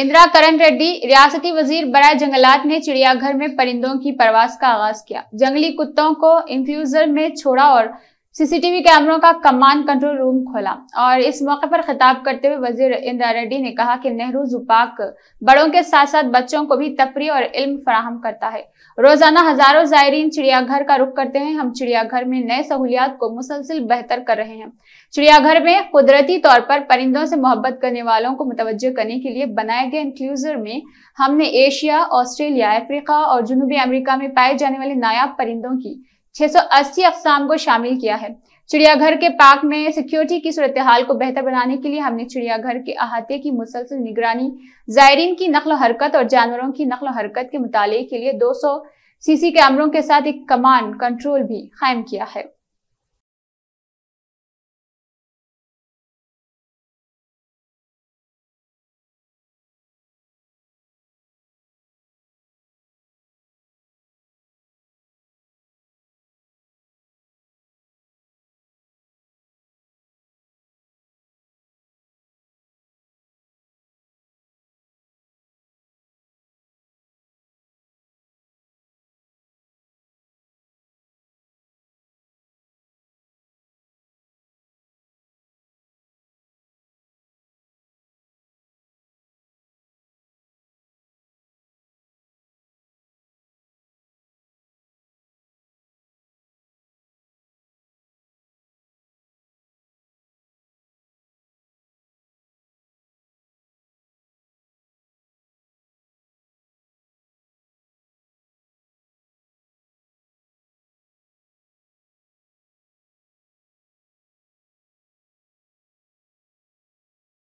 इंदिरा करण रेड्डी रियासती वजीर बड़ा जंगलात ने चिड़ियाघर में परिंदों की प्रवास का आगाज किया जंगली कुत्तों को इन्फ्यूजर में छोड़ा और सीसीटीवी कैमरों का कमांड कंट्रोल रूम खोला और इस मौके पर खिताब करते हुए वजीर इंदिरा रेड्डी ने कहा कि नेहरू जुपाक बड़ों के साथ साथ बच्चों को भी तफरी और इल्म फराहम करता है रोजाना हजारों जायरीन चिड़ियाघर का रुख करते हैं हम चिड़ियाघर में नए सहूलियात को मुसलसिल बेहतर कर रहे हैं चिड़ियाघर में कुदरती तौर पर परिंदों से मोहब्बत करने वालों को मुतवजह करने के लिए बनाए गए इंक्लूजर में हमने एशिया ऑस्ट्रेलिया अफ्रीका और जनूबी अमरीका में पाए जाने वाले नायाब परिंदों की 680 अकसाम को शामिल किया है चिड़ियाघर के पार्क में सिक्योरिटी की सूरत हाल को बेहतर बनाने के लिए हमने चिड़ियाघर के अहाते की मुसलसल निगरानी जायरीन की नकल हरकत और जानवरों की नकल हरकत के मुताले के लिए 200 सीसी कैमरों के साथ एक कमांड कंट्रोल भी कायम किया है